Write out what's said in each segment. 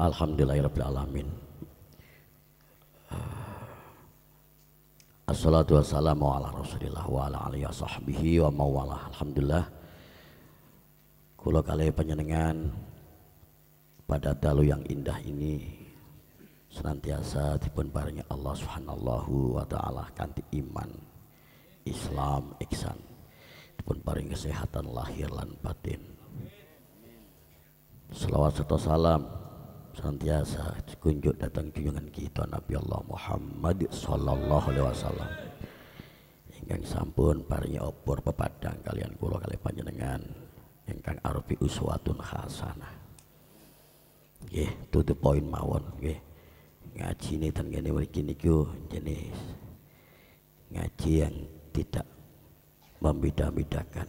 Alhamdulillahirrabbilalamin ya Assalatu wassalamu ala rasulillah wa ala alihi wa sahbihi wa mawalah Alhamdulillah Kulo kali penyenengan pada dalu yang indah ini senantiasa dipun paringi Allah Subhanahu wa taala kanti iman Islam iksan dipun paringi kesehatan lahir lan batin selawat serta salam senantiasa kunjuk datang junjungan kita Nabi Allah Muhammad sallallahu alaihi wasallam ingkang sampun paringi opor pepadang kalian kula kali panjenengan ingkang arfi uswatun hasanah nggih to the point mawon nggih ini, ten wajib ini niku jenis ngaji yang tidak membeda-bedakan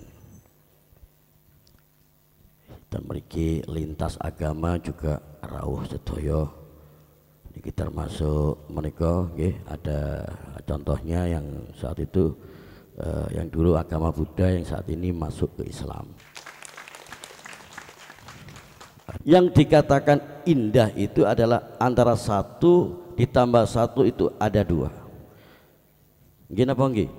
dan memiliki lintas agama juga rawuh sedoyo ini termasuk mereka nggih ada contohnya yang saat itu uh, yang dulu agama Buddha yang saat ini masuk ke Islam yang dikatakan indah itu adalah antara satu ditambah satu itu ada dua Gini apa enggak?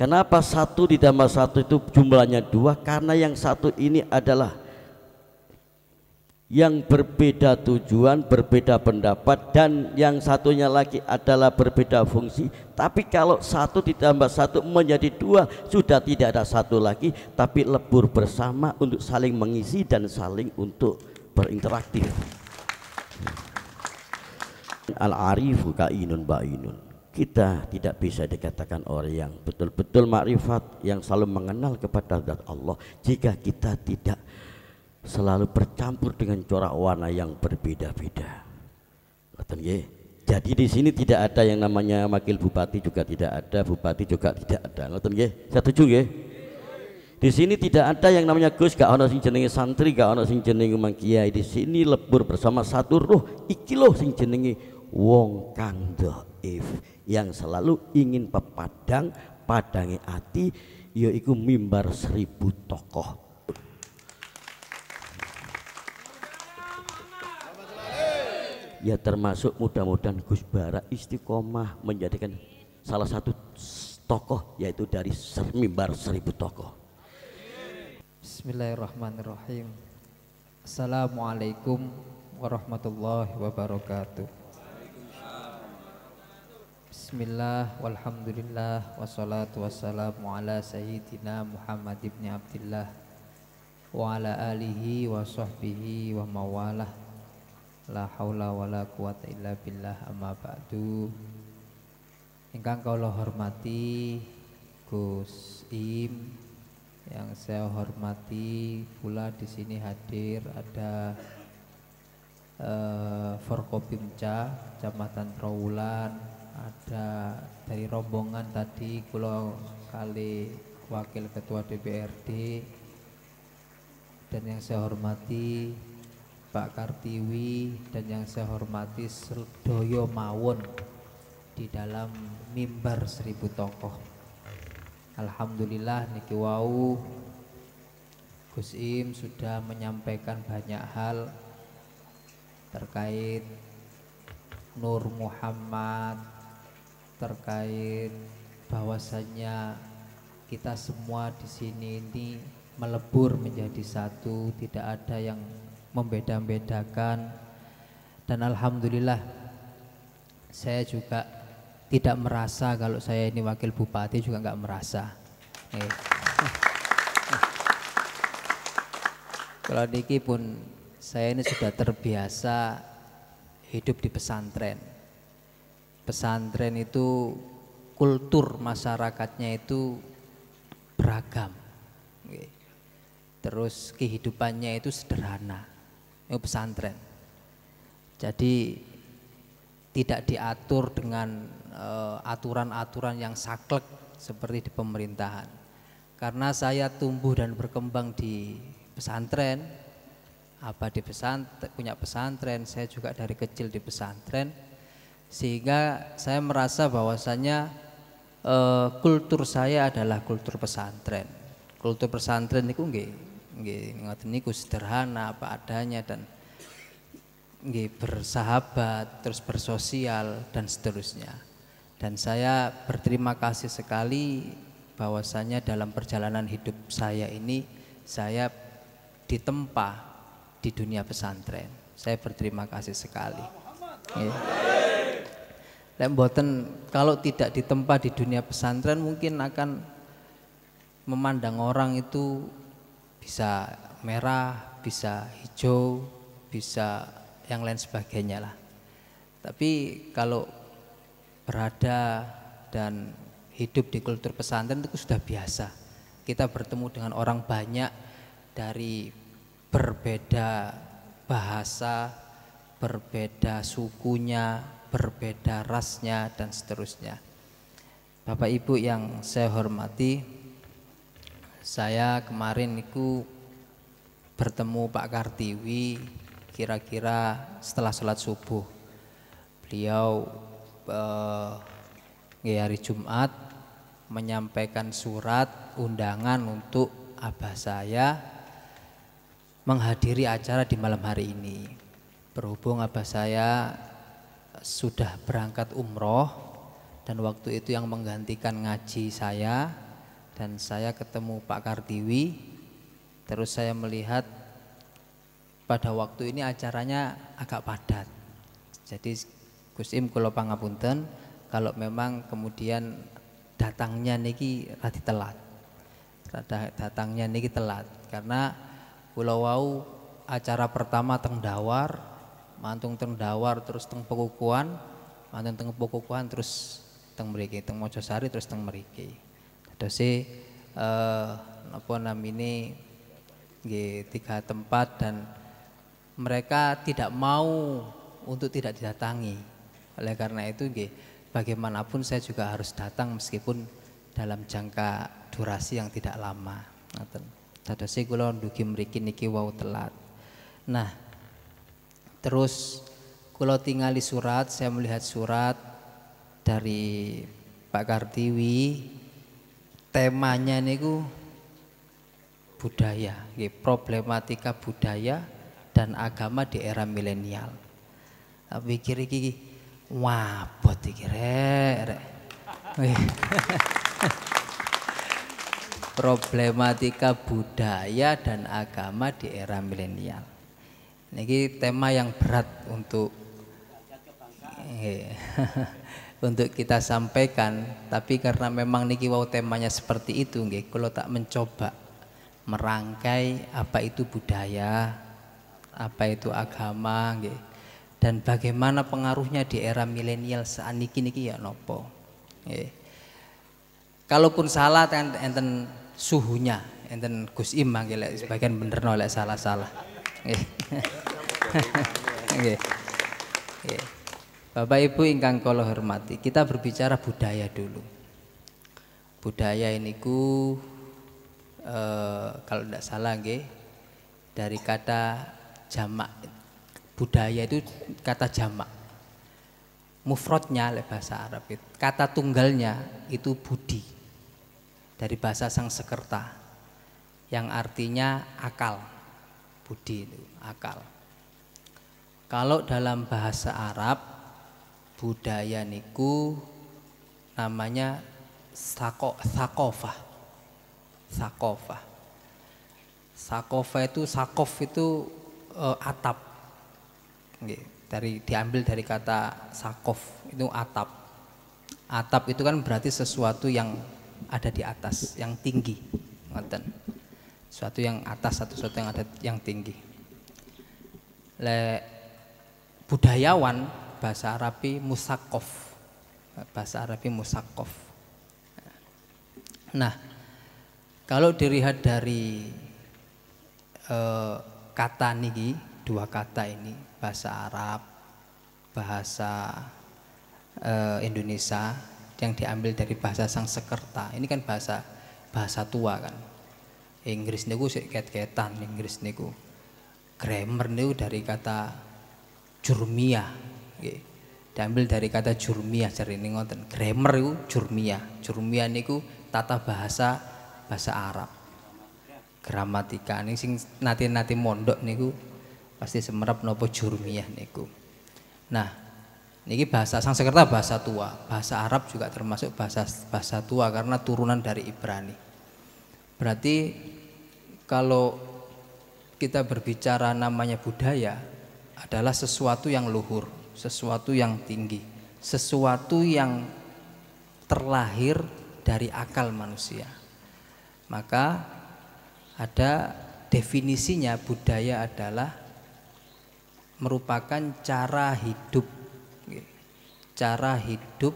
Kenapa satu ditambah satu itu jumlahnya dua? Karena yang satu ini adalah yang berbeda tujuan, berbeda pendapat dan yang satunya lagi adalah berbeda fungsi. Tapi kalau satu ditambah satu menjadi dua sudah tidak ada satu lagi, tapi lebur bersama untuk saling mengisi dan saling untuk berinteraktif. Al-arifu kainun bainun. Kita tidak bisa dikatakan orang yang betul-betul makrifat yang selalu mengenal kepada Allah jika kita tidak selalu bercampur dengan corak warna yang berbeda-beda. Jadi di sini tidak ada yang namanya wakil bupati juga tidak ada, bupati juga tidak ada. Ngoten nggih? Setuju nggih? Di sini tidak ada yang namanya Gus, gak ono sing jenenge santri, gak ono sing jenenge Mang Kiai. Di sini lebur bersama satu ruh, iki loh sing jenenge wong kang dhaif yang selalu ingin pepadang padangi ati yaiku mimbar seribu tokoh ya termasuk mudah-mudahan Gus Bara istiqomah menjadikan salah satu tokoh yaitu dari mimbar seribu tokoh. Bismillahirrahmanirrahim. Assalamualaikum warahmatullahi wabarakatuh. Bismillah walhamdulillah wassalatu wassalamu ala sayyidina Muhammad ibn Abdillah wa ala alihi wa sahbihi wa mawalah La haula wala quwata illa billah amma ba'du. Ingkang kula hormati Gus Im yang saya hormati pula di sini hadir ada uh, eh, Forkopimca Kecamatan Trawulan ada dari rombongan tadi kula kali Wakil Ketua DPRD dan yang saya hormati Pak Kartiwi dan yang saya hormati Sedoyo Mawon di dalam mimbar seribu tokoh. Alhamdulillah niki wau Gus Im sudah menyampaikan banyak hal terkait Nur Muhammad terkait bahwasannya kita semua di sini ini melebur menjadi satu, tidak ada yang membeda-bedakan dan alhamdulillah saya juga tidak merasa kalau saya ini wakil bupati juga nggak merasa. Eh. kalau Niki pun saya ini sudah terbiasa hidup di pesantren. Pesantren itu kultur masyarakatnya itu beragam. Terus kehidupannya itu sederhana itu eh, pesantren. Jadi tidak diatur dengan eh, aturan-aturan yang saklek seperti di pemerintahan. Karena saya tumbuh dan berkembang di pesantren, apa di pesantren punya pesantren, saya juga dari kecil di pesantren, sehingga saya merasa bahwasanya uh, eh, kultur saya adalah kultur pesantren. Kultur pesantren itu enggak nggih ngoten niku sederhana apa adanya dan nggih bersahabat terus bersosial dan seterusnya dan saya berterima kasih sekali bahwasanya dalam perjalanan hidup saya ini saya ditempa di dunia pesantren saya berterima kasih sekali Lemboten kalau tidak ditempa di dunia pesantren mungkin akan memandang orang itu bisa merah, bisa hijau, bisa yang lain sebagainya lah. Tapi kalau berada dan hidup di kultur pesantren itu sudah biasa. Kita bertemu dengan orang banyak dari berbeda bahasa, berbeda sukunya, berbeda rasnya dan seterusnya. Bapak Ibu yang saya hormati, saya kemarin itu bertemu Pak Kartiwi kira-kira setelah sholat subuh. Beliau eh, hari Jumat menyampaikan surat undangan untuk abah saya menghadiri acara di malam hari ini. Berhubung abah saya sudah berangkat umroh dan waktu itu yang menggantikan ngaji saya dan saya ketemu Pak Kartiwi terus saya melihat pada waktu ini acaranya agak padat jadi Gus Im kalau pangapunten kalau memang kemudian datangnya niki rati telat datangnya niki telat karena pulau wau acara pertama teng dawar mantung teng dawar terus teng pekukuan mantung teng pekukuan terus teng meriki teng Mojosari terus teng meriki Dosi eh, apa namanya, di tiga tempat dan mereka tidak mau untuk tidak didatangi. Oleh karena itu gih bagaimanapun saya juga harus datang meskipun dalam jangka durasi yang tidak lama. Tadi saya kalau duki mriki niki wau telat. Nah, terus kalau tingali surat, saya melihat surat dari Pak Kartiwi temanya niku budaya, ini problematika budaya dan agama di era milenial. tapi kiri kiri wabot buat kiri problematika budaya dan agama di era milenial. Ini tema yang berat untuk untuk kita sampaikan tapi karena memang niki wau temanya seperti itu nggih kalau tak mencoba merangkai apa itu budaya apa itu agama nggih dan bagaimana pengaruhnya di era milenial saat niki niki ya nopo nggih kalaupun salah enten enten suhunya enten Gus Im manggil sebagian bener nolak salah-salah nggih nggih Bapak Ibu ingkang kula hormati, kita berbicara budaya dulu. Budaya ini ku e, kalau tidak salah nggih dari kata jamak. Budaya itu kata jamak. Mufrodnya bahasa Arab itu. Kata tunggalnya itu budi. Dari bahasa Sang Sekerta yang artinya akal. Budi itu akal. Kalau dalam bahasa Arab budaya niku namanya sako, sakofa sakofah itu sakof itu uh, atap dari diambil dari kata sakof itu atap atap itu kan berarti sesuatu yang ada di atas yang tinggi ngoten sesuatu yang atas satu sesuatu yang ada yang tinggi le budayawan bahasa Arabi musakof. Bahasa Arabi musakof. Nah, kalau dilihat dari e, kata niki, dua kata ini, bahasa Arab, bahasa e, Indonesia yang diambil dari bahasa Sang Sekerta. Ini kan bahasa bahasa tua kan. Inggris niku ket-ketan Inggris niku. Grammar niku dari kata jurmiah. Nggih. Diambil dari kata jurmiyah ini ngoten. Grammar iku jurmiah. Jurmiyah niku tata bahasa bahasa Arab. Gramatika ini sing nanti nanti mondok niku pasti semerap nopo jurmiyah niku. Nah, niki bahasa Sanskerta bahasa tua, bahasa Arab juga termasuk bahasa bahasa tua karena turunan dari Ibrani. Berarti kalau kita berbicara namanya budaya adalah sesuatu yang luhur, sesuatu yang tinggi, sesuatu yang terlahir dari akal manusia. Maka ada definisinya budaya adalah merupakan cara hidup cara hidup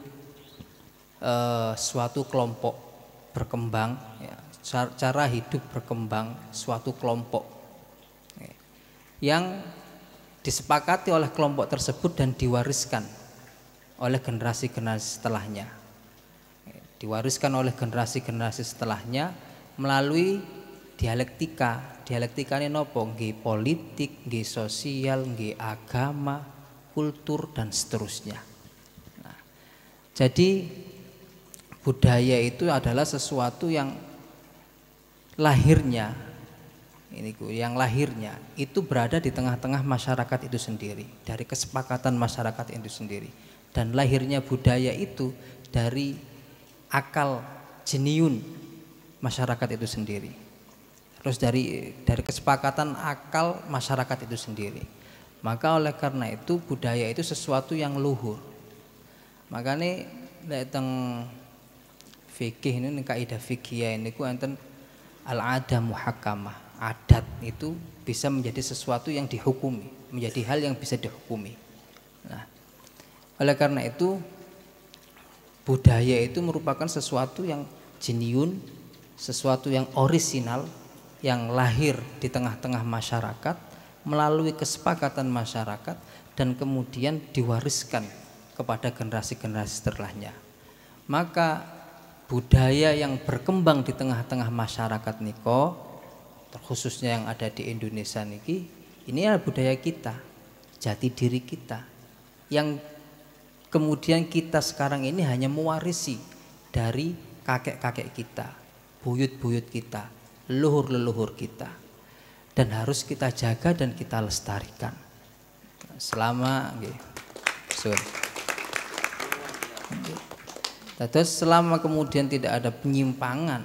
e, suatu kelompok berkembang ya, cara hidup berkembang suatu kelompok ya, yang disepakati oleh kelompok tersebut dan diwariskan oleh generasi-generasi setelahnya. Diwariskan oleh generasi-generasi setelahnya melalui dialektika. Dialektika ini nopo politik, nggih sosial, nggih agama, kultur dan seterusnya. Nah, jadi budaya itu adalah sesuatu yang lahirnya ini yang lahirnya itu berada di tengah-tengah masyarakat itu sendiri dari kesepakatan masyarakat itu sendiri dan lahirnya budaya itu dari akal jeniun masyarakat itu sendiri terus dari dari kesepakatan akal masyarakat itu sendiri maka oleh karena itu budaya itu sesuatu yang luhur makanya tentang fikih ini kaidah fikih ya, ini ku enten al ada muhakamah adat itu bisa menjadi sesuatu yang dihukumi, menjadi hal yang bisa dihukumi. Nah, oleh karena itu budaya itu merupakan sesuatu yang jeniun, sesuatu yang orisinal, yang lahir di tengah-tengah masyarakat melalui kesepakatan masyarakat dan kemudian diwariskan kepada generasi-generasi setelahnya. Maka budaya yang berkembang di tengah-tengah masyarakat Niko terkhususnya yang ada di Indonesia niki ini adalah budaya kita jati diri kita yang kemudian kita sekarang ini hanya mewarisi dari kakek-kakek kita buyut-buyut kita leluhur-leluhur kita dan harus kita jaga dan kita lestarikan selama gitu. Terus selama kemudian tidak ada penyimpangan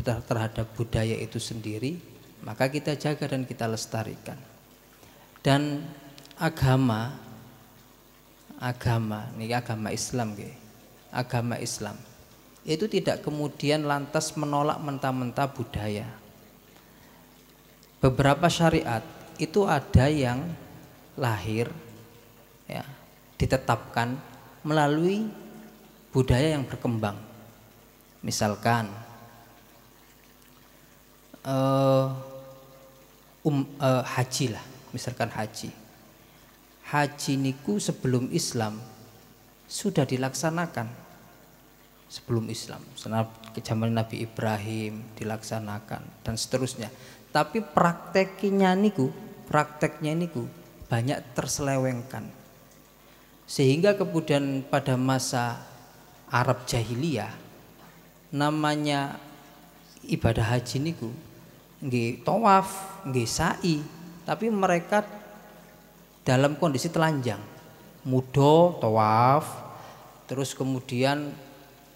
terhadap budaya itu sendiri, maka kita jaga dan kita lestarikan. Dan agama, agama, ini agama Islam, agama Islam, itu tidak kemudian lantas menolak mentah-mentah budaya. Beberapa syariat itu ada yang lahir, ya, ditetapkan melalui budaya yang berkembang. Misalkan uh, um, uh, haji lah, misalkan haji. Haji niku sebelum Islam sudah dilaksanakan. Sebelum Islam, ke zaman Nabi Ibrahim dilaksanakan dan seterusnya. Tapi prakteknya niku, prakteknya niku banyak terselewengkan. Sehingga kemudian pada masa Arab jahiliyah namanya ibadah haji niku nggih tawaf, nggih sa'i, tapi mereka dalam kondisi telanjang. Mudo tawaf, terus kemudian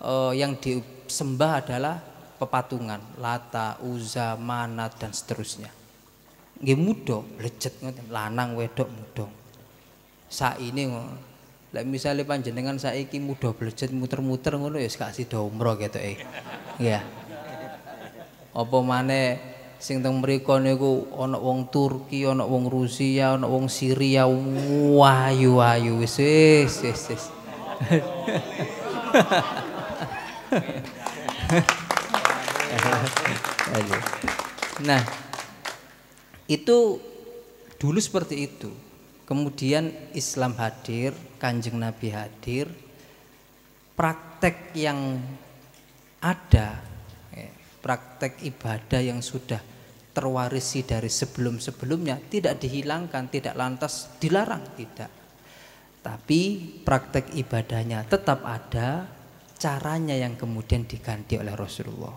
eh, yang disembah adalah pepatungan, Lata, Uza, Manat dan seterusnya. Nggih mudo, lejet lanang wedok mudo. ini, Lek misale panjenengan saiki mudah blejet muter-muter ngono ya gak sida umroh ketoke. ya, Apa maneh sing teng mriku niku ana wong Turki, ana wong Rusia, ana wong Syria. Wayu ayu wis wis wis. nah, itu dulu seperti itu. Kemudian Islam hadir, Kanjeng Nabi hadir. Praktek yang ada praktek ibadah yang sudah terwarisi dari sebelum-sebelumnya tidak dihilangkan, tidak lantas dilarang, tidak. Tapi praktek ibadahnya tetap ada, caranya yang kemudian diganti oleh Rasulullah.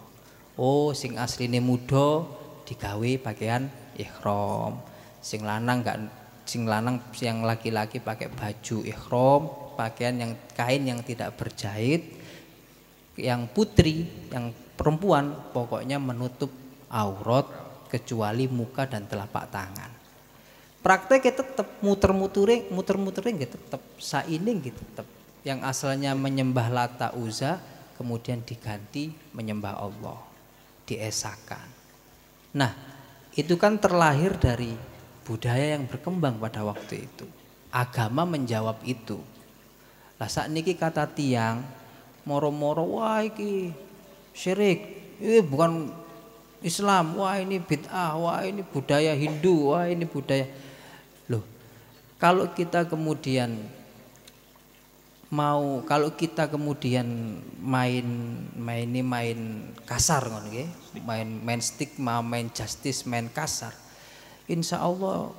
Oh, sing asline mudo, digawe pakaian ihram. Sing lanang gak sing lanang yang laki-laki pakai baju ihram, pakaian yang kain yang tidak berjahit. Yang putri yang perempuan pokoknya menutup aurat kecuali muka dan telapak tangan. Prakteknya tetap muter muterin, muter muterin, gitu tetap, saine gitu tetap. Yang asalnya menyembah lata uza kemudian diganti menyembah Allah, diesakan. Nah, itu kan terlahir dari budaya yang berkembang pada waktu itu. Agama menjawab itu. Lah saat niki kata tiang moro-moro wah iki syirik. Ini eh, bukan Islam. Wah, ini bid'ah, wah ini budaya Hindu, wah ini budaya. Loh, kalau kita kemudian mau kalau kita kemudian main main ini main kasar kan, okay? main main stigma main justice main kasar insya Allah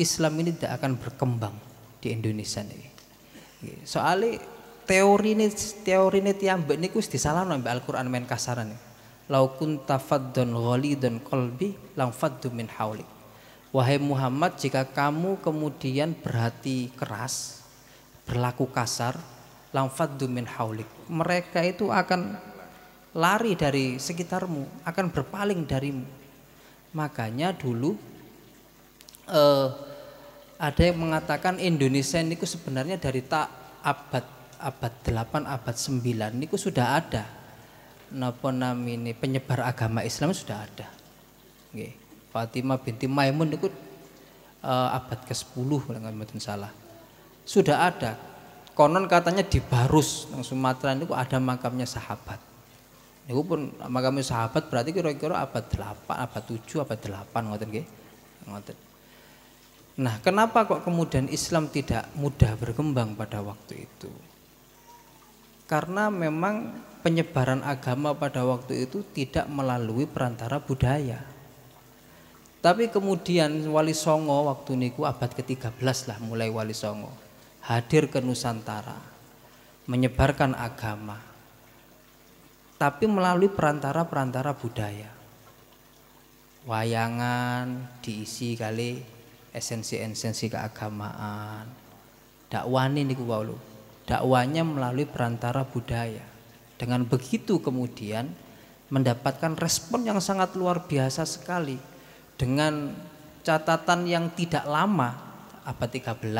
Islam ini tidak akan berkembang di Indonesia ini soalnya Teori teorine teorine tiambek niku di disalahno mbek Al-Qur'an main kasaran ini. Laukun kunta dan ghalidon kolbi lang langfad dumin haulik. Wahai Muhammad, jika kamu kemudian berhati keras, berlaku kasar, lang dumin min haulik. Mereka itu akan lari dari sekitarmu, akan berpaling darimu. Makanya dulu eh, ada yang mengatakan Indonesia ini sebenarnya dari tak abad abad 8 abad 9 niku sudah ada napa namine penyebar agama Islam sudah ada nggih Fatimah binti Maimun niku uh, abad ke-10 kalau mboten salah sudah ada konon katanya di Barus nang Sumatera niku ada makamnya sahabat niku pun makamnya sahabat berarti kira-kira abad 8 abad 7 abad 8 ngoten nggih ngoten Nah, kenapa kok kemudian Islam tidak mudah berkembang pada waktu itu? Karena memang penyebaran agama pada waktu itu tidak melalui perantara budaya. Tapi kemudian Wali Songo waktu niku abad ke-13 lah mulai Wali Songo hadir ke Nusantara menyebarkan agama tapi melalui perantara-perantara budaya. Wayangan diisi kali esensi-esensi keagamaan. Dakwani niku wau dakwanya melalui perantara budaya. Dengan begitu kemudian mendapatkan respon yang sangat luar biasa sekali dengan catatan yang tidak lama abad 13,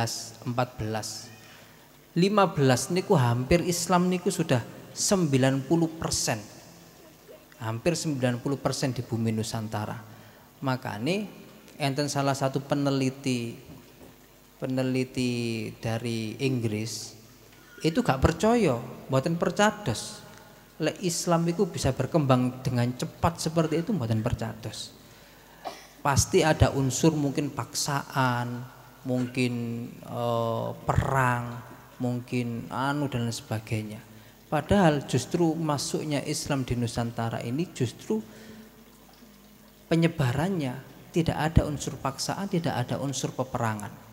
14, 15 niku hampir Islam niku sudah 90 persen hampir 90 persen di bumi Nusantara maka makanya enten salah satu peneliti peneliti dari Inggris itu gak percaya, buatan percados. Le Islam itu bisa berkembang dengan cepat seperti itu buatan percados. Pasti ada unsur mungkin paksaan, mungkin eh, perang, mungkin anu dan lain sebagainya. Padahal justru masuknya Islam di Nusantara ini justru penyebarannya tidak ada unsur paksaan, tidak ada unsur peperangan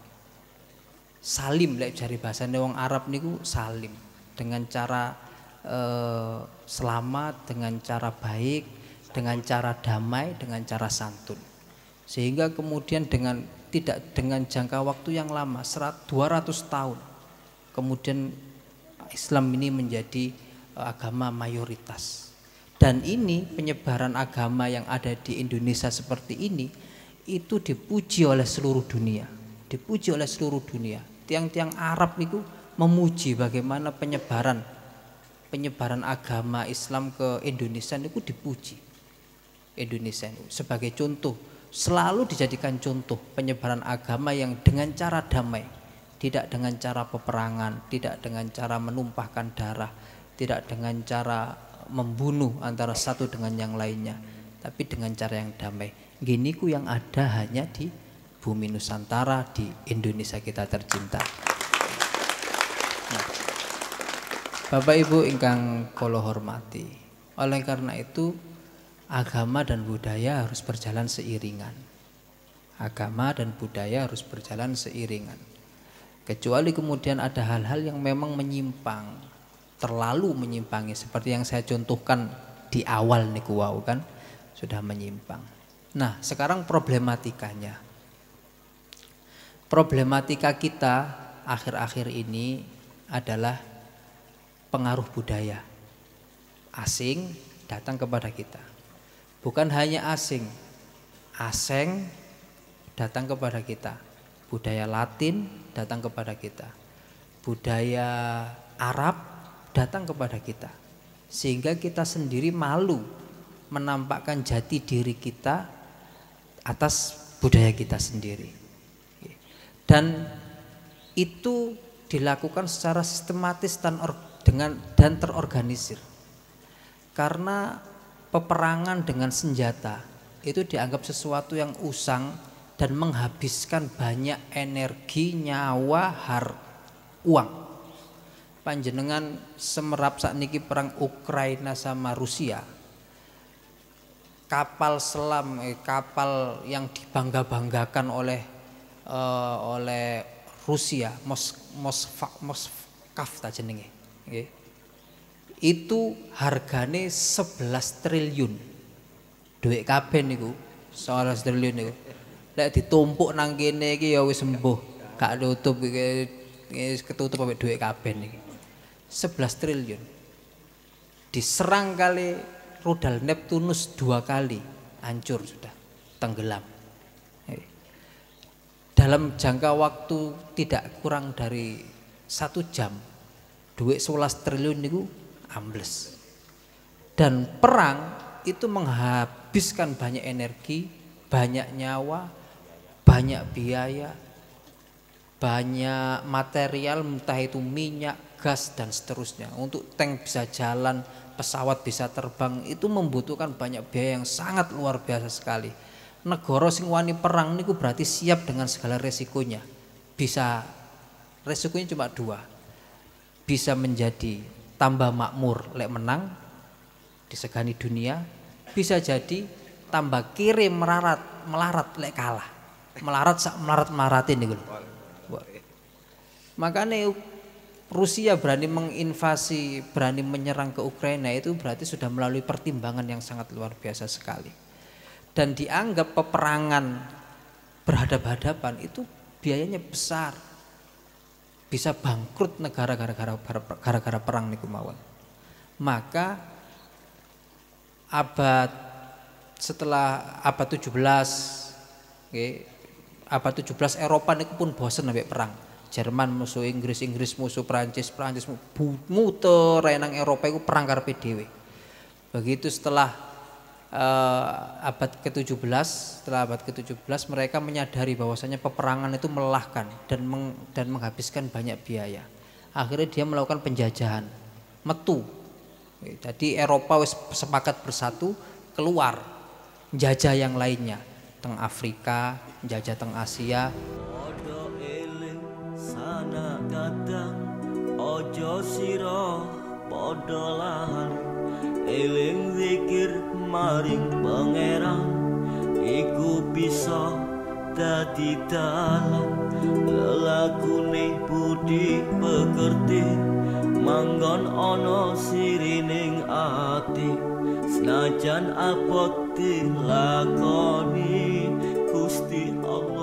salim lek jari bahasa wong Arab niku salim dengan cara eh, selamat dengan cara baik dengan cara damai dengan cara santun sehingga kemudian dengan tidak dengan jangka waktu yang lama 200 tahun kemudian Islam ini menjadi eh, agama mayoritas dan ini penyebaran agama yang ada di Indonesia seperti ini itu dipuji oleh seluruh dunia dipuji oleh seluruh dunia tiang-tiang Arab niku memuji bagaimana penyebaran penyebaran agama Islam ke Indonesia niku dipuji. Indonesia itu sebagai contoh selalu dijadikan contoh penyebaran agama yang dengan cara damai, tidak dengan cara peperangan, tidak dengan cara menumpahkan darah, tidak dengan cara membunuh antara satu dengan yang lainnya, tapi dengan cara yang damai. Gini ku yang ada hanya di bumi Nusantara di Indonesia kita tercinta. Nah, Bapak Ibu ingkang kolo hormati. Oleh karena itu agama dan budaya harus berjalan seiringan. Agama dan budaya harus berjalan seiringan. Kecuali kemudian ada hal-hal yang memang menyimpang, terlalu menyimpangi seperti yang saya contohkan di awal niku wau kan sudah menyimpang. Nah, sekarang problematikanya problematika kita akhir-akhir ini adalah pengaruh budaya asing datang kepada kita. Bukan hanya asing, asing datang kepada kita. Budaya Latin datang kepada kita. Budaya Arab datang kepada kita. Sehingga kita sendiri malu menampakkan jati diri kita atas budaya kita sendiri dan itu dilakukan secara sistematis dan or, dengan dan terorganisir. Karena peperangan dengan senjata itu dianggap sesuatu yang usang dan menghabiskan banyak energi, nyawa, har, uang. Panjenengan semerap saat niki perang Ukraina sama Rusia. Kapal selam, eh, kapal yang dibangga-banggakan oleh uh, oleh Rusia, Mos Moskaf Moskva jenenge. okay. Itu hargane 11 triliun. Duit kabin niku 11 triliun niku. Lek ditumpuk nang kene iki ya wis sembuh. Gak nutup iki ketutup ambek duit kabin niki. 11 triliun. Diserang kali rudal Neptunus dua kali hancur sudah tenggelam dalam jangka waktu tidak kurang dari satu jam duit 11 triliun itu ambles dan perang itu menghabiskan banyak energi banyak nyawa banyak biaya banyak material entah itu minyak gas dan seterusnya untuk tank bisa jalan pesawat bisa terbang itu membutuhkan banyak biaya yang sangat luar biasa sekali negara sing wani perang niku berarti siap dengan segala resikonya. Bisa resikonya cuma dua. Bisa menjadi tambah makmur lek menang disegani dunia, bisa jadi tambah kiri merarat melarat lek kalah. Melarat sak melarat melarat niku Makanya Rusia berani menginvasi, berani menyerang ke Ukraina itu berarti sudah melalui pertimbangan yang sangat luar biasa sekali dan dianggap peperangan berhadapan hadapan itu biayanya besar. Bisa bangkrut negara gara-gara gara-gara perang niku mawon. Maka abad setelah abad 17 okay, abad 17 Eropa niku pun bosen sampai perang. Jerman musuh Inggris, Inggris musuh Prancis, Prancis muter renang Eropa itu perang karepe dhewe. Begitu setelah uh, abad ke-17 setelah abad ke-17 mereka menyadari bahwasanya peperangan itu melelahkan dan meng, dan menghabiskan banyak biaya. Akhirnya dia melakukan penjajahan, metu. Jadi Eropa wis sepakat bersatu keluar jajah yang lainnya, teng Afrika, jajah teng Asia. ojo siro podolahan eling zikir maring pangeran iku bisa dadi dalan lelakune budi pekerti manggon ana sirining ati senajan apot dilakoni Gusti Allah